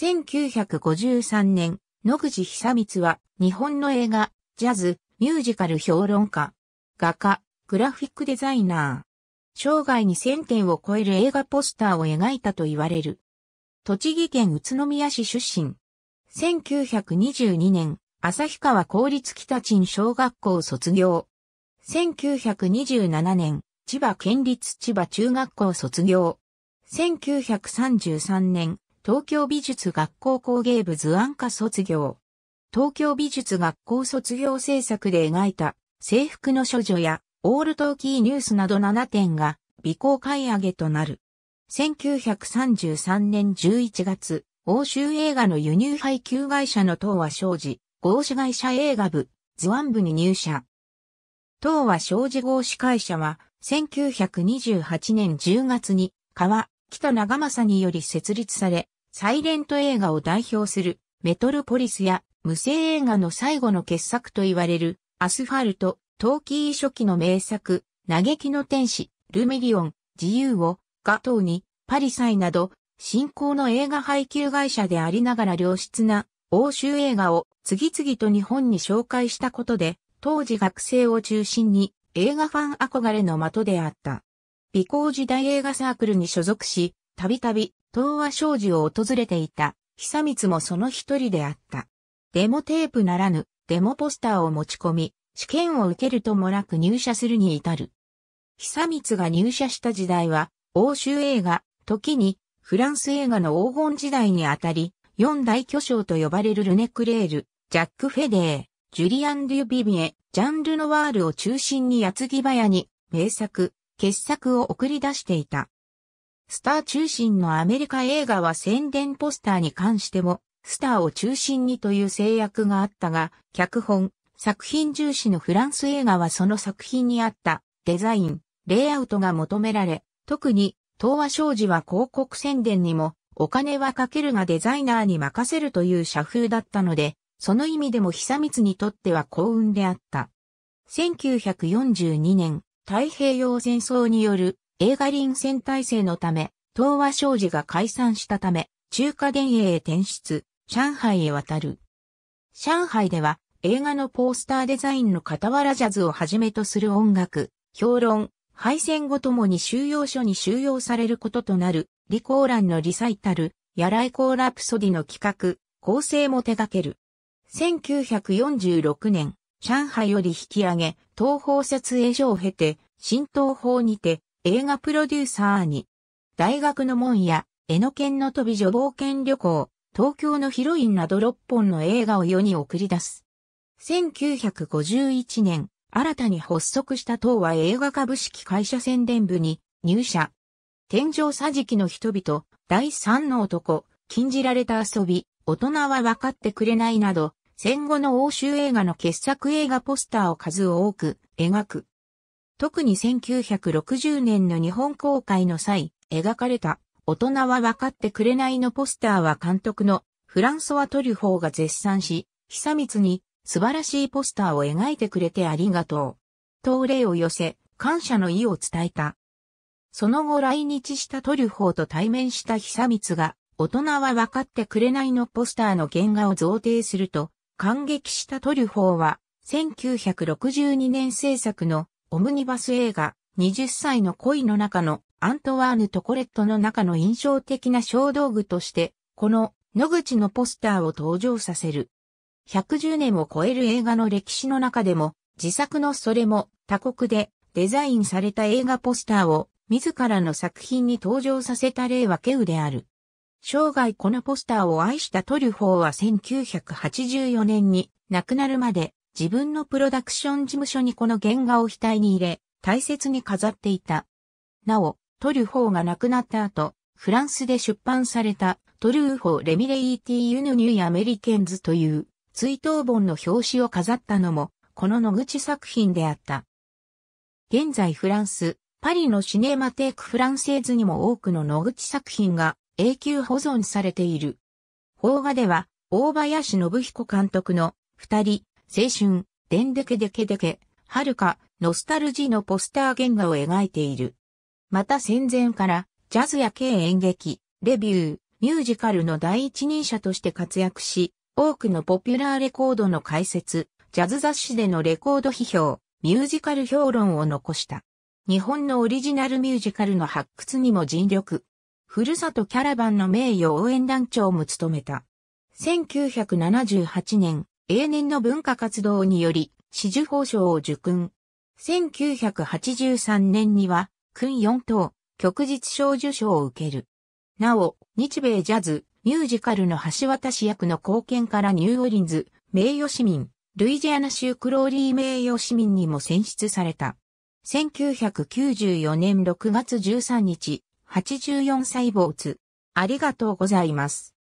1953年、野口久光は日本の映画、ジャズ、ミュージカル評論家、画家、グラフィックデザイナー。生涯に1000点を超える映画ポスターを描いたと言われる。栃木県宇都宮市出身。1922年、旭川公立北鎮小学校卒業。1927年、千葉県立千葉中学校卒業。1933年、東京美術学校工芸部図案科卒業。東京美術学校卒業制作で描いた制服の処女やオールトーキーニュースなど7点が美買い上げとなる。1933年11月、欧州映画の輸入配給会社の東和商事、合資会社映画部、図案部に入社。東和商事合資会社は、1928年10月に、川、北長政により設立され、サイレント映画を代表するメトルポリスや無声映画の最後の傑作と言われるアスファルト、トーキー初期の名作、嘆きの天使、ルミリオン、自由を、ガトーに、パリサイなど、新興の映画配給会社でありながら良質な欧州映画を次々と日本に紹介したことで、当時学生を中心に映画ファン憧れの的であった。美工時代映画サークルに所属し、たびたび東和商事を訪れていた、久光もその一人であった。デモテープならぬ、デモポスターを持ち込み、試験を受けるともなく入社するに至る。久光が入社した時代は、欧州映画、時にフランス映画の黄金時代にあたり、四大巨匠と呼ばれるルネ・クレール、ジャック・フェデー、ジュリアン・デュビビエ、ジャンル・ノワールを中心に矢継ぎ早に、名作、傑作を送り出していた。スター中心のアメリカ映画は宣伝ポスターに関しても、スターを中心にという制約があったが、脚本、作品重視のフランス映画はその作品にあったデザイン、レイアウトが求められ、特に東和商事は広告宣伝にもお金はかけるがデザイナーに任せるという社風だったので、その意味でも久光にとっては幸運であった。1942年、太平洋戦争による映画臨戦体制のため、東和商事が解散したため、中華電営へ転出、上海へ渡る。上海では映画のポースターデザインの傍らジャズをはじめとする音楽、評論、敗戦後ともに収容所に収容されることとなる、リコーランのリサイタル、ヤライコーラプソディの企画、構成も手掛ける。1946年、上海より引き上げ、東方撮影所を経て、新東方にて、映画プロデューサーに、大学の門や、江ノ県の飛び女冒険旅行、東京のヒロインなど6本の映画を世に送り出す。1951年、新たに発足した東和映画株式会社宣伝部に入社。天井桟敷の人々、第三の男、禁じられた遊び、大人は分かってくれないなど、戦後の欧州映画の傑作映画ポスターを数多く描く。特に1960年の日本公開の際、描かれた、大人は分かってくれないのポスターは監督のフランソワ・トリュフォーが絶賛し、久光に素晴らしいポスターを描いてくれてありがとう。と礼を寄せ、感謝の意を伝えた。その後来日したトリュフォーと対面した久光が、大人は分かってくれないのポスターの原画を贈呈すると、感激したトリュフォーは、1962年制作のオムニバス映画、20歳の恋の中のアントワーヌとコレットの中の印象的な小道具として、この野口のポスターを登場させる。110年を超える映画の歴史の中でも、自作のそれも他国でデザインされた映画ポスターを自らの作品に登場させた例はケウである。生涯このポスターを愛したトリュフォーは1984年に亡くなるまで自分のプロダクション事務所にこの原画を額に入れ、大切に飾っていた。なお、トリュフォーが亡くなった後、フランスで出版されたトリューフォー・レミレイティ・ユヌ・ニュイ・アメリケンズという追悼本の表紙を飾ったのも、この野口作品であった。現在フランス、パリのシネマテイクフランセーズにも多くの野口作品が永久保存されている。邦画では、大林信彦監督の二人、青春、デンデケデケデケ、はるか、ノスタルジーのポスター原画を描いている。また戦前から、ジャズや軽演劇、レビュー、ミュージカルの第一人者として活躍し、多くのポピュラーレコードの解説、ジャズ雑誌でのレコード批評、ミュージカル評論を残した。日本のオリジナルミュージカルの発掘にも尽力。ふるさとキャラバンの名誉応援団長も務めた。1978年、永年の文化活動により、紫綬褒章を受勲。1983年には、勲4等、旭日小受章を受ける。なお、日米ジャズ、ミュージカルの橋渡し役の貢献からニューオリンズ、名誉市民、ルイジアナ州クローリー名誉市民にも選出された。1994年6月13日、84歳没。ありがとうございます。